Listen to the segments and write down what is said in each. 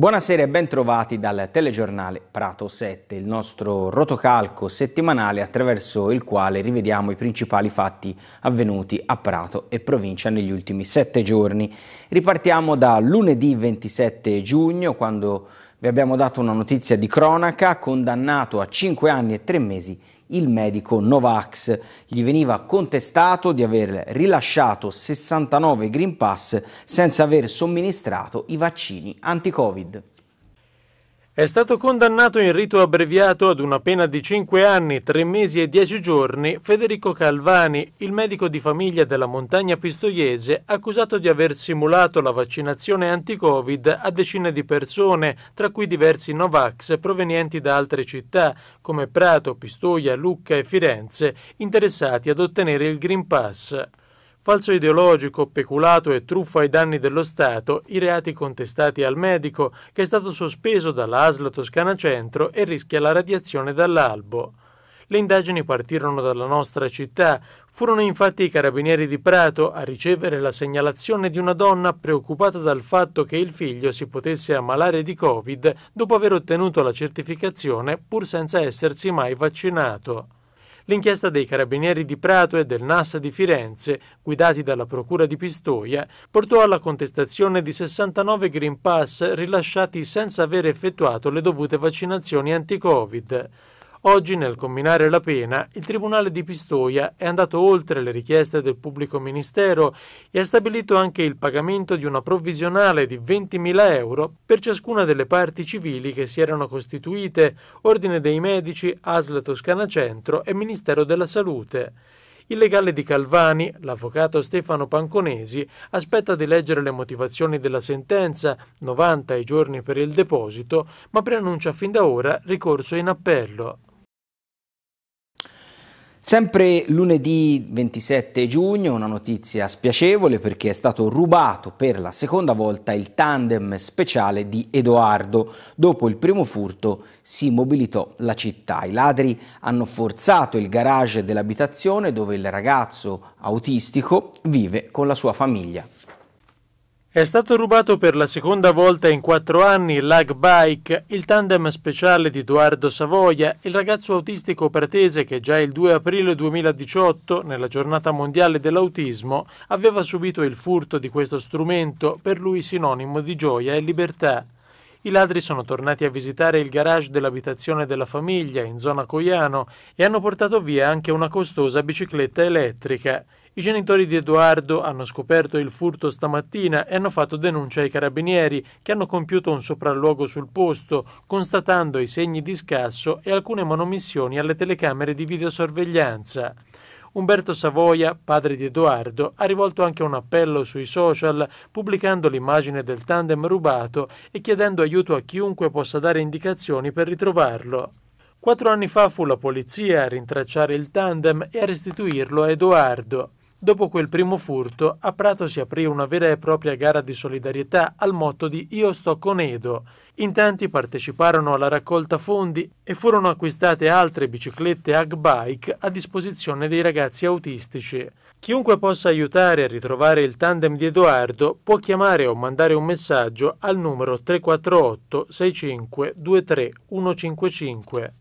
Buonasera e bentrovati dal telegiornale Prato 7, il nostro rotocalco settimanale attraverso il quale rivediamo i principali fatti avvenuti a Prato e provincia negli ultimi sette giorni. Ripartiamo da lunedì 27 giugno quando vi abbiamo dato una notizia di cronaca condannato a 5 anni e 3 mesi il medico Novax. Gli veniva contestato di aver rilasciato 69 Green Pass senza aver somministrato i vaccini anti-Covid è stato condannato in rito abbreviato ad una pena di 5 anni, 3 mesi e 10 giorni Federico Calvani, il medico di famiglia della montagna pistoiese, accusato di aver simulato la vaccinazione anti-Covid a decine di persone, tra cui diversi Novax provenienti da altre città come Prato, Pistoia, Lucca e Firenze, interessati ad ottenere il Green Pass falso ideologico, peculato e truffa ai danni dello Stato, i reati contestati al medico, che è stato sospeso dalla ASL Toscana Centro e rischia la radiazione dall'albo. Le indagini partirono dalla nostra città. Furono infatti i carabinieri di Prato a ricevere la segnalazione di una donna preoccupata dal fatto che il figlio si potesse ammalare di Covid dopo aver ottenuto la certificazione pur senza essersi mai vaccinato. L'inchiesta dei carabinieri di Prato e del NASA di Firenze, guidati dalla procura di Pistoia, portò alla contestazione di 69 Green Pass rilasciati senza aver effettuato le dovute vaccinazioni anti-Covid. Oggi, nel combinare la pena, il Tribunale di Pistoia è andato oltre le richieste del pubblico ministero e ha stabilito anche il pagamento di una provvisionale di 20.000 euro per ciascuna delle parti civili che si erano costituite, Ordine dei Medici, ASL Toscana Centro e Ministero della Salute. Il legale di Calvani, l'avvocato Stefano Panconesi, aspetta di leggere le motivazioni della sentenza, 90 i giorni per il deposito, ma preannuncia fin da ora ricorso in appello. Sempre lunedì 27 giugno una notizia spiacevole perché è stato rubato per la seconda volta il tandem speciale di Edoardo. Dopo il primo furto si mobilitò la città. I ladri hanno forzato il garage dell'abitazione dove il ragazzo autistico vive con la sua famiglia. È stato rubato per la seconda volta in quattro anni l'Ag Bike, il tandem speciale di Edoardo Savoia, il ragazzo autistico pretese che già il 2 aprile 2018, nella giornata mondiale dell'autismo, aveva subito il furto di questo strumento, per lui sinonimo di gioia e libertà. I ladri sono tornati a visitare il garage dell'abitazione della famiglia in zona Coiano e hanno portato via anche una costosa bicicletta elettrica. I genitori di Edoardo hanno scoperto il furto stamattina e hanno fatto denuncia ai carabinieri, che hanno compiuto un sopralluogo sul posto, constatando i segni di scasso e alcune manomissioni alle telecamere di videosorveglianza. Umberto Savoia, padre di Edoardo, ha rivolto anche un appello sui social pubblicando l'immagine del tandem rubato e chiedendo aiuto a chiunque possa dare indicazioni per ritrovarlo. Quattro anni fa fu la polizia a rintracciare il tandem e a restituirlo a Edoardo. Dopo quel primo furto, a Prato si aprì una vera e propria gara di solidarietà al motto di Io sto con Edo. In tanti parteciparono alla raccolta fondi e furono acquistate altre biciclette Hug Bike a disposizione dei ragazzi autistici. Chiunque possa aiutare a ritrovare il tandem di Edoardo può chiamare o mandare un messaggio al numero 348 65 23 155.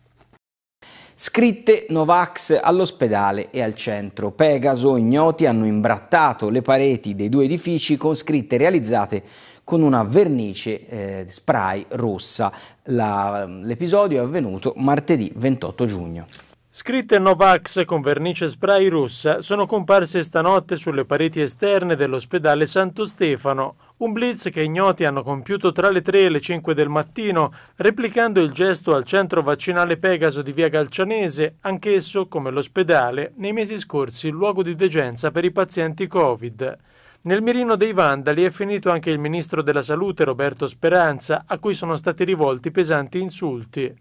Scritte Novax all'ospedale e al centro. Pegaso ignoti hanno imbrattato le pareti dei due edifici con scritte realizzate con una vernice eh, spray rossa. l'episodio è avvenuto martedì 28 giugno. Scritte Novax con vernice spray rossa sono comparse stanotte sulle pareti esterne dell'ospedale Santo Stefano, un blitz che ignoti hanno compiuto tra le 3 e le 5 del mattino, replicando il gesto al centro vaccinale Pegaso di via Galcianese, anch'esso, come l'ospedale, nei mesi scorsi luogo di degenza per i pazienti Covid. Nel mirino dei vandali è finito anche il ministro della Salute Roberto Speranza, a cui sono stati rivolti pesanti insulti.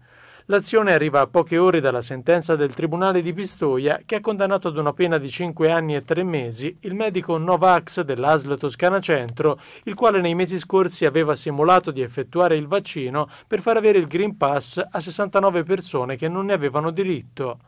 L'azione arriva a poche ore dalla sentenza del Tribunale di Pistoia che ha condannato ad una pena di 5 anni e 3 mesi il medico Novax dell'ASL Toscana Centro, il quale nei mesi scorsi aveva simulato di effettuare il vaccino per far avere il Green Pass a 69 persone che non ne avevano diritto.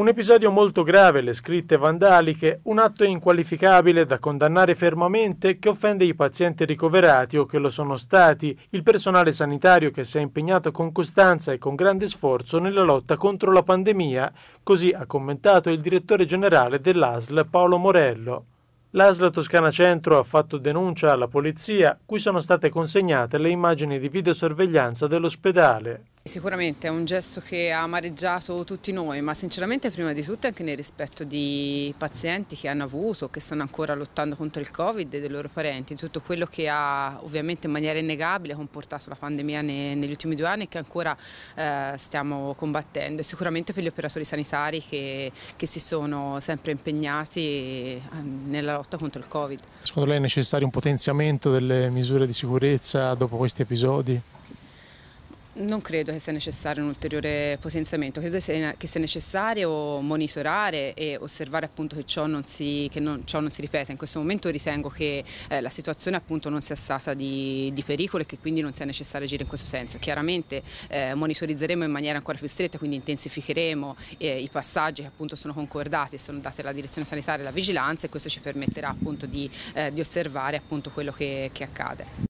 Un episodio molto grave, le scritte vandaliche, un atto inqualificabile da condannare fermamente che offende i pazienti ricoverati o che lo sono stati, il personale sanitario che si è impegnato con costanza e con grande sforzo nella lotta contro la pandemia, così ha commentato il direttore generale dell'ASL Paolo Morello. L'ASL Toscana Centro ha fatto denuncia alla polizia, cui sono state consegnate le immagini di videosorveglianza dell'ospedale. Sicuramente è un gesto che ha amareggiato tutti noi, ma sinceramente prima di tutto anche nel rispetto di pazienti che hanno avuto, che stanno ancora lottando contro il Covid e dei loro parenti, tutto quello che ha ovviamente in maniera innegabile comportato la pandemia ne, negli ultimi due anni e che ancora eh, stiamo combattendo. E sicuramente per gli operatori sanitari che, che si sono sempre impegnati ehm, nella lotta contro il Covid. Secondo lei è necessario un potenziamento delle misure di sicurezza dopo questi episodi? Non credo che sia necessario un ulteriore potenziamento, credo che sia necessario monitorare e osservare appunto che ciò non si, non, ciò non si ripeta. In questo momento ritengo che eh, la situazione appunto non sia stata di, di, pericolo e che quindi non sia necessario agire in questo senso. Chiaramente eh, monitorizzeremo in maniera ancora più stretta, quindi intensificheremo eh, i passaggi che appunto sono concordati e sono dati alla direzione sanitaria e alla vigilanza e questo ci permetterà appunto di, eh, di osservare appunto quello che, che accade.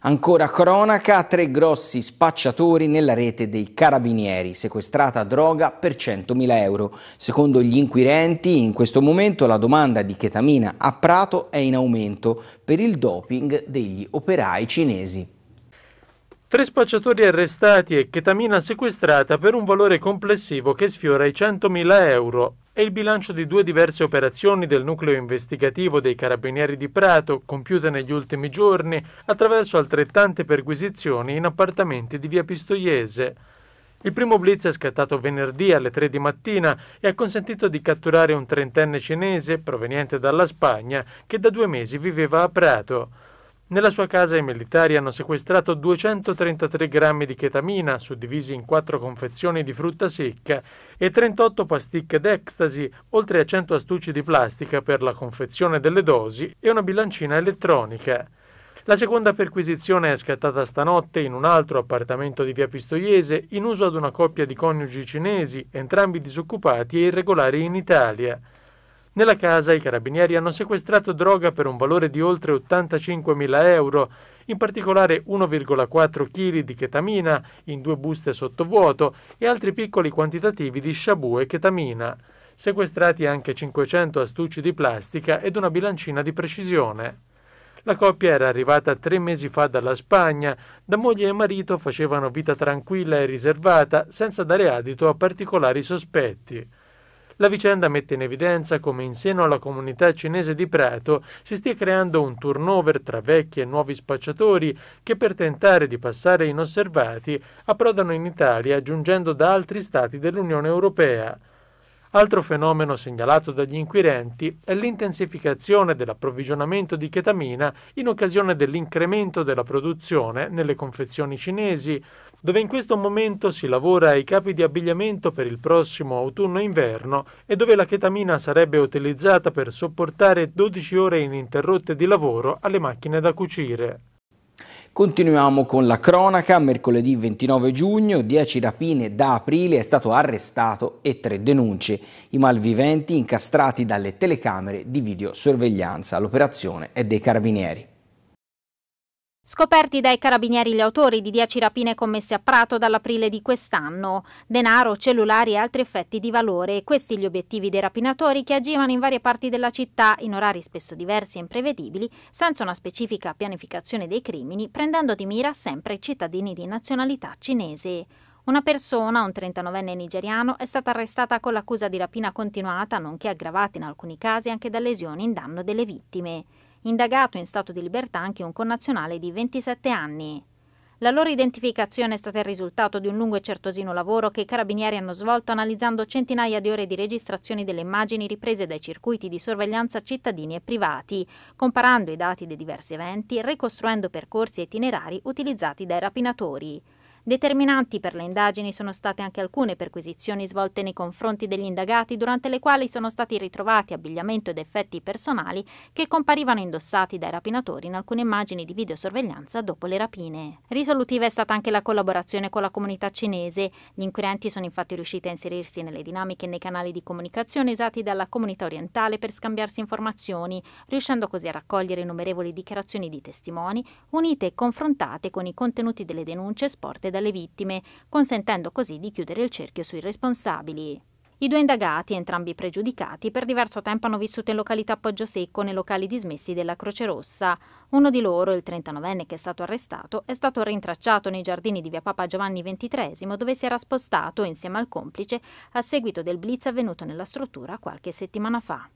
Ancora cronaca, tre grossi spacciatori nella rete dei carabinieri, sequestrata droga per 100.000 euro. Secondo gli inquirenti, in questo momento la domanda di chetamina a Prato è in aumento per il doping degli operai cinesi. Tre spacciatori arrestati e chetamina sequestrata per un valore complessivo che sfiora i 100.000 euro è il bilancio di due diverse operazioni del nucleo investigativo dei Carabinieri di Prato, compiute negli ultimi giorni attraverso altrettante perquisizioni in appartamenti di via Pistoiese. Il primo blitz è scattato venerdì alle 3 di mattina e ha consentito di catturare un trentenne cinese proveniente dalla Spagna che da due mesi viveva a Prato. Nella sua casa i militari hanno sequestrato 233 grammi di ketamina, suddivisi in quattro confezioni di frutta secca, e 38 pasticche d'ecstasy, oltre a 100 astucci di plastica per la confezione delle dosi e una bilancina elettronica. La seconda perquisizione è scattata stanotte in un altro appartamento di via Pistoiese in uso ad una coppia di coniugi cinesi, entrambi disoccupati e irregolari in Italia. Nella casa i carabinieri hanno sequestrato droga per un valore di oltre 85.000 euro, in particolare 1,4 kg di ketamina in due buste sottovuoto e altri piccoli quantitativi di sciabu e chetamina. Sequestrati anche 500 astucci di plastica ed una bilancina di precisione. La coppia era arrivata tre mesi fa dalla Spagna, da moglie e marito facevano vita tranquilla e riservata, senza dare adito a particolari sospetti. La vicenda mette in evidenza come in seno alla comunità cinese di Prato si stia creando un turnover tra vecchi e nuovi spacciatori che per tentare di passare inosservati approdano in Italia giungendo da altri stati dell'Unione Europea. Altro fenomeno segnalato dagli inquirenti è l'intensificazione dell'approvvigionamento di chetamina in occasione dell'incremento della produzione nelle confezioni cinesi, dove in questo momento si lavora ai capi di abbigliamento per il prossimo autunno inverno e dove la chetamina sarebbe utilizzata per sopportare 12 ore ininterrotte di lavoro alle macchine da cucire. Continuiamo con la cronaca, mercoledì 29 giugno, 10 rapine da aprile, è stato arrestato e tre denunce. I malviventi incastrati dalle telecamere di videosorveglianza. L'operazione è dei carabinieri. Scoperti dai carabinieri gli autori di 10 rapine commesse a Prato dall'aprile di quest'anno. Denaro, cellulari e altri effetti di valore. Questi gli obiettivi dei rapinatori che agivano in varie parti della città, in orari spesso diversi e imprevedibili, senza una specifica pianificazione dei crimini, prendendo di mira sempre i cittadini di nazionalità cinese. Una persona, un 39enne nigeriano, è stata arrestata con l'accusa di rapina continuata, nonché aggravata in alcuni casi anche da lesioni in danno delle vittime indagato in stato di libertà anche un connazionale di 27 anni. La loro identificazione è stata il risultato di un lungo e certosino lavoro che i carabinieri hanno svolto analizzando centinaia di ore di registrazioni delle immagini riprese dai circuiti di sorveglianza cittadini e privati, comparando i dati dei diversi eventi, ricostruendo percorsi e itinerari utilizzati dai rapinatori. Determinanti per le indagini sono state anche alcune perquisizioni svolte nei confronti degli indagati durante le quali sono stati ritrovati abbigliamento ed effetti personali che comparivano indossati dai rapinatori in alcune immagini di videosorveglianza dopo le rapine. Risolutiva è stata anche la collaborazione con la comunità cinese. Gli inquirenti sono infatti riusciti a inserirsi nelle dinamiche e nei canali di comunicazione usati dalla comunità orientale per scambiarsi informazioni, riuscendo così a raccogliere innumerevoli dichiarazioni di testimoni, unite e confrontate con i contenuti delle denunce sporte dalle vittime, consentendo così di chiudere il cerchio sui responsabili. I due indagati, entrambi pregiudicati, per diverso tempo hanno vissuto in località Poggio Secco nei locali dismessi della Croce Rossa. Uno di loro, il 39enne che è stato arrestato, è stato rintracciato nei giardini di via Papa Giovanni XXIII dove si era spostato insieme al complice a seguito del blitz avvenuto nella struttura qualche settimana fa.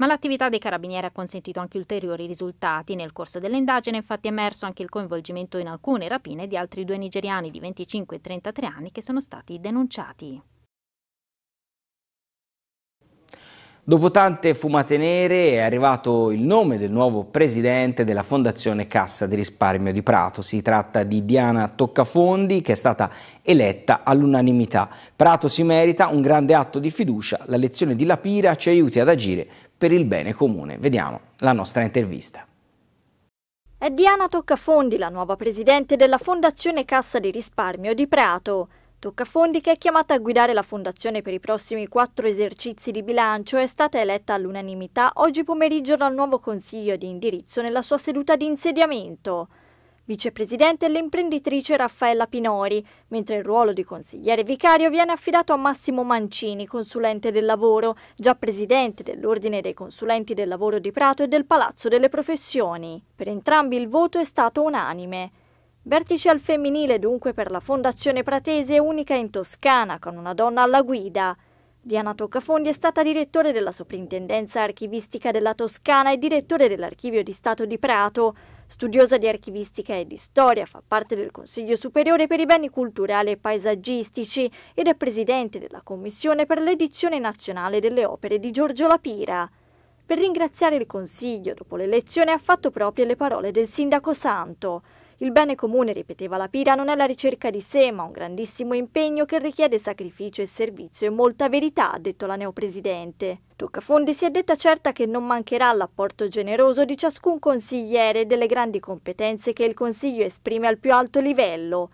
Ma l'attività dei carabinieri ha consentito anche ulteriori risultati. Nel corso dell'indagine infatti è emerso anche il coinvolgimento in alcune rapine di altri due nigeriani di 25 e 33 anni che sono stati denunciati. Dopo tante fumate nere è arrivato il nome del nuovo presidente della Fondazione Cassa di Risparmio di Prato. Si tratta di Diana Toccafondi che è stata eletta all'unanimità. Prato si merita un grande atto di fiducia. La lezione di Lapira ci aiuti ad agire per il bene comune. Vediamo la nostra intervista. È Diana Toccafondi, la nuova presidente della Fondazione Cassa di Risparmio di Prato. Toccafondi, che è chiamata a guidare la Fondazione per i prossimi quattro esercizi di bilancio, è stata eletta all'unanimità oggi pomeriggio dal nuovo Consiglio di indirizzo nella sua seduta di insediamento. Vicepresidente e l'imprenditrice Raffaella Pinori, mentre il ruolo di consigliere vicario viene affidato a Massimo Mancini, consulente del lavoro, già presidente dell'Ordine dei consulenti del lavoro di Prato e del Palazzo delle Professioni. Per entrambi il voto è stato unanime. Vertice al femminile dunque per la Fondazione Pratese unica in Toscana con una donna alla guida. Diana Toccafondi è stata direttore della Soprintendenza Archivistica della Toscana e direttore dell'Archivio di Stato di Prato. Studiosa di archivistica e di storia, fa parte del Consiglio Superiore per i Beni Culturali e Paesaggistici ed è presidente della Commissione per l'edizione nazionale delle opere di Giorgio Lapira. Per ringraziare il Consiglio, dopo l'elezione ha fatto proprie le parole del sindaco Santo. Il bene comune, ripeteva la Pira, non è la ricerca di sé, ma un grandissimo impegno che richiede sacrificio e servizio e molta verità, ha detto la neopresidente. Toccafondi si è detta certa che non mancherà l'apporto generoso di ciascun consigliere e delle grandi competenze che il Consiglio esprime al più alto livello.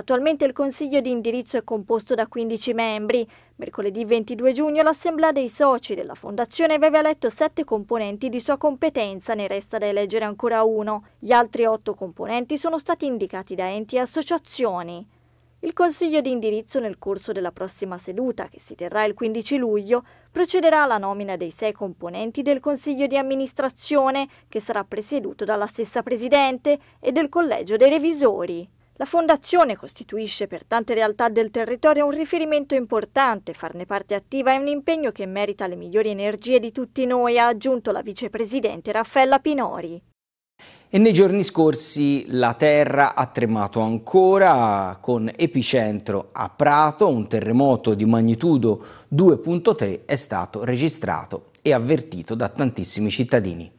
Attualmente il Consiglio di indirizzo è composto da 15 membri. Mercoledì 22 giugno l'Assemblea dei Soci della Fondazione aveva eletto 7 componenti di sua competenza, ne resta da eleggere ancora uno. Gli altri 8 componenti sono stati indicati da enti e associazioni. Il Consiglio di indirizzo nel corso della prossima seduta, che si terrà il 15 luglio, procederà alla nomina dei sei componenti del Consiglio di amministrazione, che sarà presieduto dalla stessa Presidente, e del Collegio dei Revisori. La fondazione costituisce per tante realtà del territorio un riferimento importante, farne parte attiva è un impegno che merita le migliori energie di tutti noi, ha aggiunto la vicepresidente Raffaella Pinori. E nei giorni scorsi la terra ha tremato ancora con epicentro a Prato, un terremoto di magnitudo 2.3 è stato registrato e avvertito da tantissimi cittadini.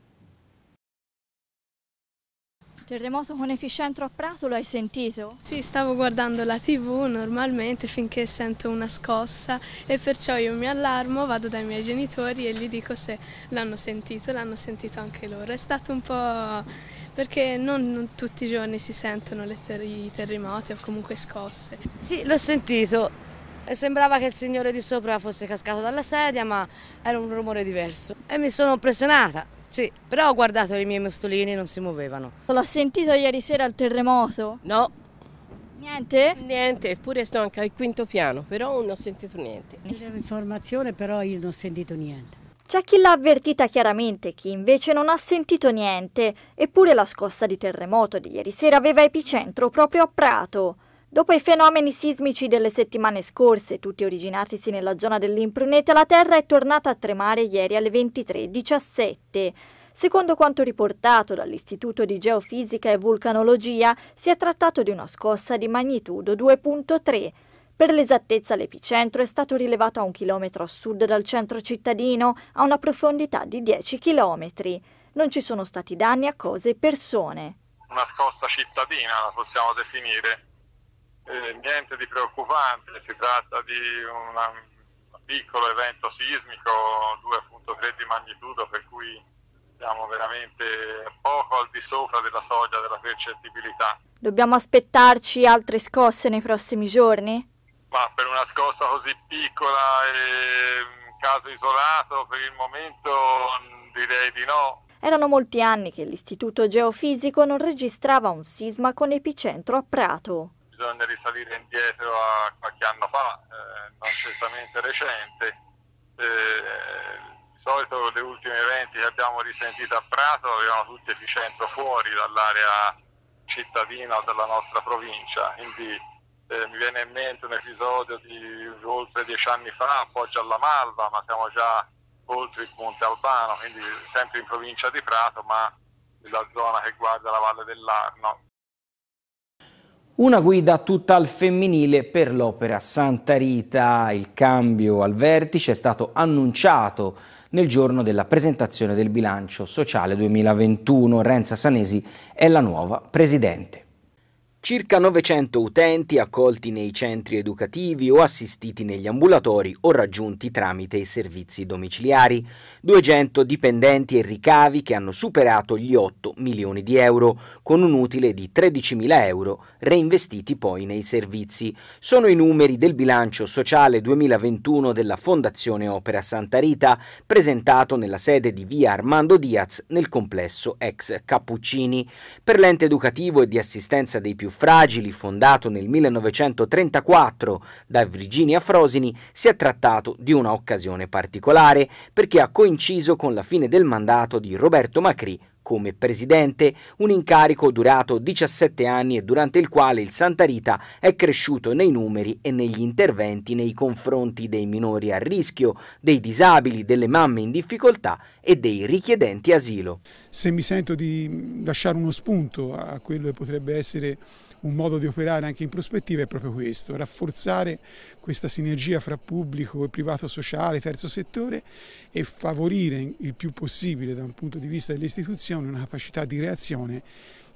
Terremoto con epicentro a Prato, lo hai sentito? Sì, stavo guardando la tv normalmente finché sento una scossa e perciò io mi allarmo, vado dai miei genitori e gli dico se l'hanno sentito, l'hanno sentito anche loro. È stato un po' perché non, non, tutti i giorni si sentono ter i terremoti o comunque scosse. Sì, l'ho sentito. E sembrava che il signore di sopra fosse cascato dalla sedia, ma era un rumore diverso. E mi sono impressionata. Sì, però ho guardato le mie mostoline e non si muovevano. L'ha sentito ieri sera il terremoto? No. Niente? Niente, eppure sto anche al quinto piano, però non ho sentito niente. L'informazione però io non ho sentito niente. C'è chi l'ha avvertita chiaramente, chi invece non ha sentito niente, eppure la scossa di terremoto di ieri sera aveva epicentro proprio a Prato. Dopo i fenomeni sismici delle settimane scorse, tutti originatisi nella zona dell'Impruneta, la terra è tornata a tremare ieri alle 23.17. Secondo quanto riportato dall'Istituto di Geofisica e Vulcanologia, si è trattato di una scossa di magnitudo 2.3. Per l'esattezza l'epicentro è stato rilevato a un chilometro a sud dal centro cittadino, a una profondità di 10 chilometri. Non ci sono stati danni a cose e persone. Una scossa cittadina la possiamo definire eh, niente di preoccupante, si tratta di un um, piccolo evento sismico, 2.3 di magnitudo, per cui siamo veramente poco al di sopra della soglia della percettibilità. Dobbiamo aspettarci altre scosse nei prossimi giorni? Ma per una scossa così piccola e un um, caso isolato, per il momento mm, direi di no. Erano molti anni che l'Istituto Geofisico non registrava un sisma con epicentro a Prato bisogna risalire indietro a qualche anno fa, eh, non certamente recente. Eh, di solito le ultime eventi che abbiamo risentito a Prato avevano tutte epicentro fuori dall'area cittadina della nostra provincia, quindi eh, mi viene in mente un episodio di oltre dieci anni fa, appoggia alla Malva, ma siamo già oltre il Monte Albano, quindi sempre in provincia di Prato, ma nella zona che guarda la Valle dell'Arno. Una guida tutta al femminile per l'opera Santa Rita. Il cambio al vertice è stato annunciato nel giorno della presentazione del bilancio sociale 2021. Renza Sanesi è la nuova presidente. Circa 900 utenti accolti nei centri educativi o assistiti negli ambulatori o raggiunti tramite i servizi domiciliari, 200 dipendenti e ricavi che hanno superato gli 8 milioni di euro, con un utile di 13 mila euro reinvestiti poi nei servizi. Sono i numeri del bilancio sociale 2021 della Fondazione Opera Santa Rita, presentato nella sede di via Armando Diaz nel complesso ex Cappuccini. Per l'ente educativo e di assistenza dei più fragili, fondato nel 1934 da Virginia Frosini, si è trattato di una occasione particolare perché ha coinciso con la fine del mandato di Roberto Macri come presidente, un incarico durato 17 anni e durante il quale il Santa Rita è cresciuto nei numeri e negli interventi nei confronti dei minori a rischio, dei disabili, delle mamme in difficoltà e dei richiedenti asilo. Se mi sento di lasciare uno spunto a quello che potrebbe essere un modo di operare anche in prospettiva è proprio questo, rafforzare questa sinergia fra pubblico e privato sociale, terzo settore e favorire il più possibile da un punto di vista delle istituzioni una capacità di reazione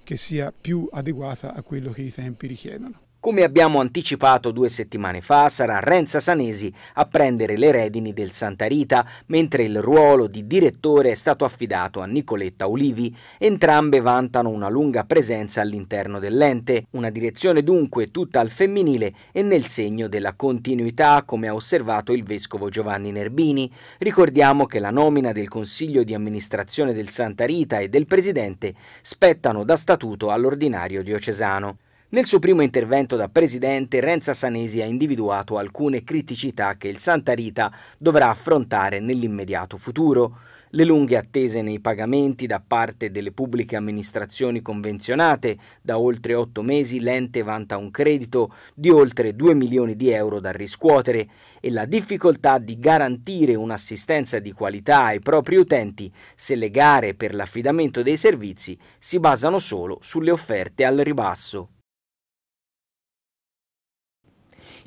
che sia più adeguata a quello che i tempi richiedono. Come abbiamo anticipato due settimane fa, sarà Renza Sanesi a prendere le redini del Santa Rita, mentre il ruolo di direttore è stato affidato a Nicoletta Olivi. Entrambe vantano una lunga presenza all'interno dell'ente, una direzione dunque tutta al femminile e nel segno della continuità, come ha osservato il vescovo Giovanni Nerbini. Ricordiamo che la nomina del Consiglio di amministrazione del Santa Rita e del Presidente spettano da statuto all'ordinario diocesano. Nel suo primo intervento da presidente, Renza Sanesi ha individuato alcune criticità che il Santa Rita dovrà affrontare nell'immediato futuro. Le lunghe attese nei pagamenti da parte delle pubbliche amministrazioni convenzionate, da oltre otto mesi l'ente vanta un credito di oltre 2 milioni di euro da riscuotere e la difficoltà di garantire un'assistenza di qualità ai propri utenti se le gare per l'affidamento dei servizi si basano solo sulle offerte al ribasso.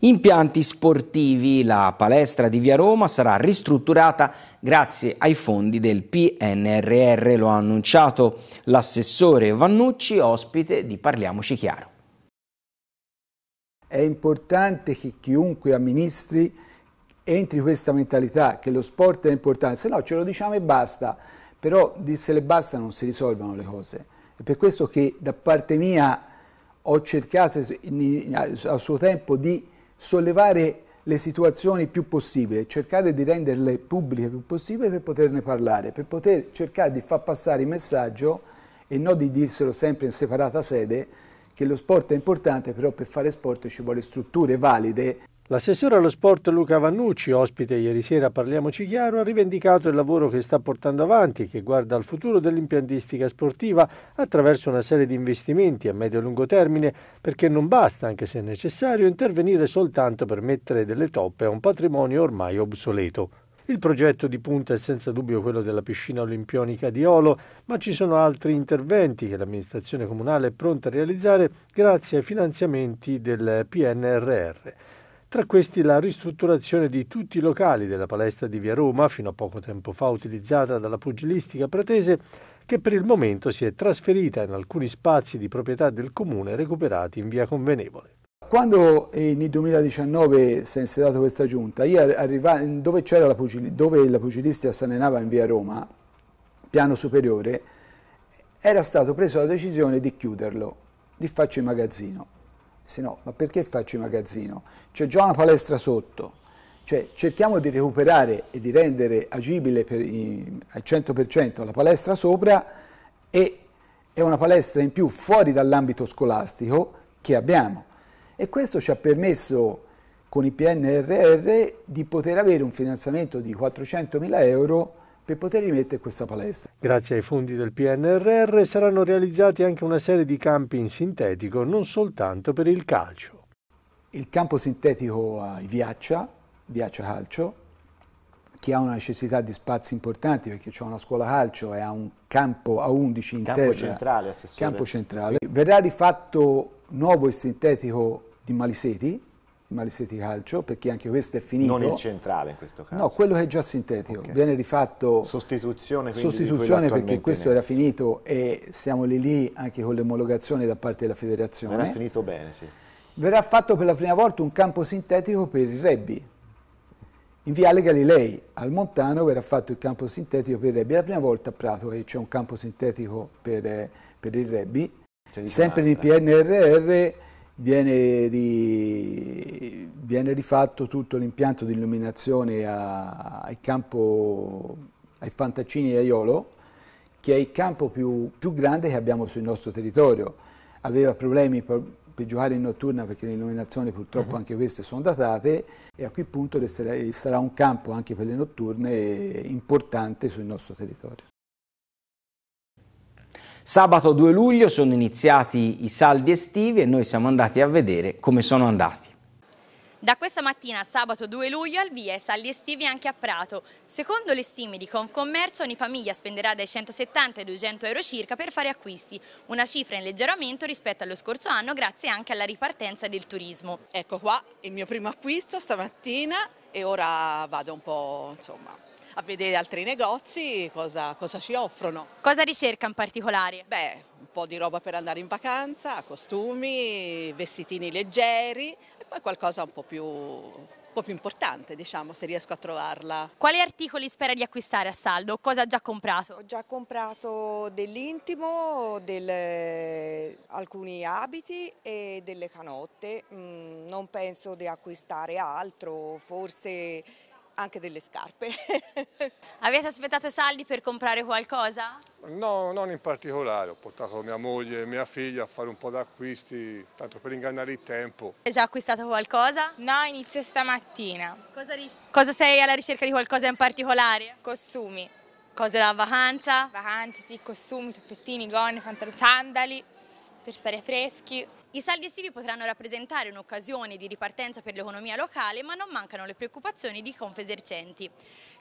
Impianti sportivi, la palestra di Via Roma sarà ristrutturata grazie ai fondi del PNRR, lo ha annunciato l'assessore Vannucci, ospite di Parliamoci Chiaro. È importante che chiunque amministri entri questa mentalità che lo sport è importante, se no ce lo diciamo e basta, però le basta non si risolvono le cose. È per questo che da parte mia ho cercato a suo tempo di sollevare le situazioni più possibile, cercare di renderle pubbliche più possibile per poterne parlare, per poter cercare di far passare il messaggio e non di dirselo sempre in separata sede, che lo sport è importante, però per fare sport ci vuole strutture valide. L'assessore allo sport Luca Vannucci, ospite ieri sera Parliamoci Chiaro, ha rivendicato il lavoro che sta portando avanti, che guarda al futuro dell'impiantistica sportiva attraverso una serie di investimenti a medio e lungo termine, perché non basta, anche se necessario, intervenire soltanto per mettere delle toppe a un patrimonio ormai obsoleto. Il progetto di punta è senza dubbio quello della piscina olimpionica di Olo, ma ci sono altri interventi che l'amministrazione comunale è pronta a realizzare grazie ai finanziamenti del PNRR tra questi la ristrutturazione di tutti i locali della palestra di Via Roma, fino a poco tempo fa utilizzata dalla pugilistica pratese, che per il momento si è trasferita in alcuni spazi di proprietà del comune recuperati in via Convenevole. Quando eh, nel 2019 si è insediata questa giunta, io arrivavo dove, la pugil- dove la pugilistica si allenava in via Roma, piano superiore, era stata presa la decisione di chiuderlo, di farci magazzino se no, ma perché faccio il magazzino? C'è già una palestra sotto. Cioè, cerchiamo di recuperare e di rendere agibile i, al 100% la palestra sopra e è una palestra in più fuori dall'ambito scolastico che abbiamo. E questo ci ha permesso con il PNRR di poter avere un finanziamento di 400 mila euro per poter rimettere questa palestra. Grazie ai fondi del PNRR saranno realizzati anche una serie di campi in sintetico, non soltanto per il calcio. Il campo sintetico a eh, Viaccia, Viaccia Calcio, che ha una necessità di spazi importanti perché c'è una scuola calcio e ha un campo a 11 in campo terra. Centrale, campo centrale. Verrà rifatto nuovo il sintetico di Maliseti, Maleseti Calcio, perché anche questo è finito. Non il centrale in questo caso. No, quello che è già sintetico, okay. viene rifatto. Sostituzione, sostituzione perché questo era finito e siamo lì lì anche con l'omologazione da parte della federazione. Verrà finito bene, sì. Verrà fatto per la prima volta un campo sintetico per il rugby. In Viale Galilei, al Montano, verrà fatto il campo sintetico per il rugby. È la prima volta a Prato che eh, c'è un campo sintetico per, eh, per il rugby. Sempre nel eh. PNRR Viene, ri, viene, rifatto tutto l'impianto di illuminazione a, al campo, ai Fantaccini Aiolo, che è il campo più, più, grande che abbiamo sul nostro territorio. Aveva problemi per, per giocare in notturna perché le illuminazioni purtroppo mhm. anche queste sono datate e a quel punto sarà un campo anche per le notturne importante sul nostro territorio. Sabato 2 luglio sono iniziati i saldi estivi e noi siamo andati a vedere come sono andati. Da questa mattina, sabato 2 luglio, al via i saldi estivi anche a Prato. Secondo le stime di Confcommercio, ogni famiglia spenderà dai 170 ai 200 euro circa per fare acquisti, una cifra in leggeramento rispetto allo scorso anno grazie anche alla ripartenza del turismo. Ecco qua il mio primo acquisto stamattina e ora vado un po' insomma, a vedere altri negozi cosa, cosa ci offrono. Cosa ricerca in particolare? Beh, un po' di roba per andare in vacanza, costumi, vestitini leggeri e poi qualcosa un po' più più importante, diciamo, se riesco a trovarla. Quali articoli spera di acquistare a saldo? Cosa ha già comprato? Ho già comprato dell'intimo, del, alcuni abiti e delle canotte. Mm, non penso di acquistare altro, forse anche delle scarpe. Avete aspettato saldi per comprare qualcosa? No, non in particolare, ho portato mia moglie e mia figlia a fare un po' d'acquisti, tanto per ingannare il tempo. Hai già acquistato qualcosa? No, inizio stamattina. Cosa, cosa sei alla ricerca di qualcosa in particolare? Costumi. Cose da vacanza? Vacanze, sì, costumi, toppettini, gonne, sandali, per stare freschi. I saldi estivi potranno rappresentare un'occasione di ripartenza per l'economia locale, ma non mancano le preoccupazioni di Confesercenti,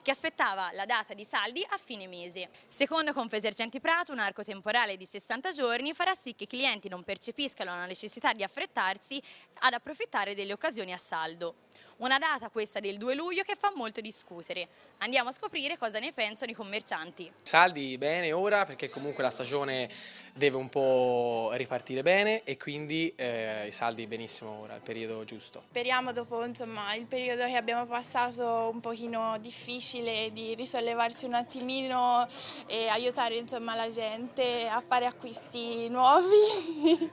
che aspettava la data di saldi a fine mese. Secondo Confesercenti Prato, un arco temporale di 60 giorni farà sì che i clienti non percepiscano la necessità di affrettarsi ad approfittare delle occasioni a saldo. Una data questa del 2 luglio che fa molto discutere. Andiamo a scoprire cosa ne pensano i commercianti. Saldi bene ora perché comunque la stagione deve un po' ripartire bene e quindi eh, i saldi benissimo ora, il periodo giusto. Speriamo dopo insomma, il periodo che abbiamo passato un pochino difficile di risollevarsi un attimino e aiutare insomma, la gente a fare acquisti nuovi.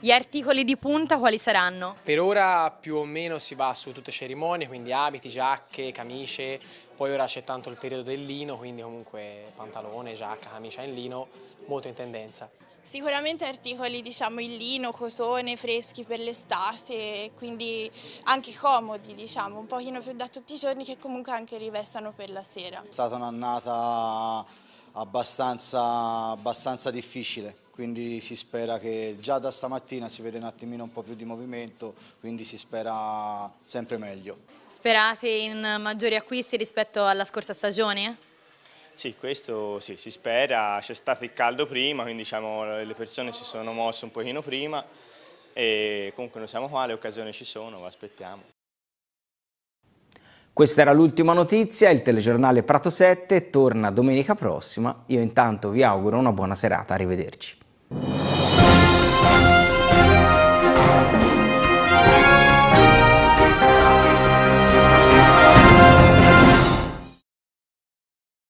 Gli articoli di punta quali saranno? Per ora più o meno si va su tutte le cerimonie, quindi abiti, giacche, camicie, poi ora c'è tanto il periodo del lino, quindi comunque pantalone, giacca, camicia in lino, molto in tendenza. Sicuramente articoli diciamo in lino, cotone, freschi per l'estate, quindi anche comodi diciamo, un pochino più da tutti i giorni che comunque anche rivestano per la sera. È stata un'annata abbastanza, abbastanza difficile, quindi si spera che già da stamattina si vede un attimino un po' più di movimento, quindi si spera sempre meglio. Sperate in maggiori acquisti rispetto alla scorsa stagione? Sì, questo sì, si spera, c'è stato il caldo prima, quindi diciamo, le persone si sono mosse un pochino prima e comunque non siamo qua, le occasioni ci sono, aspettiamo. Questa era l'ultima notizia, il telegiornale Prato 7 torna domenica prossima, io intanto vi auguro una buona serata, arrivederci.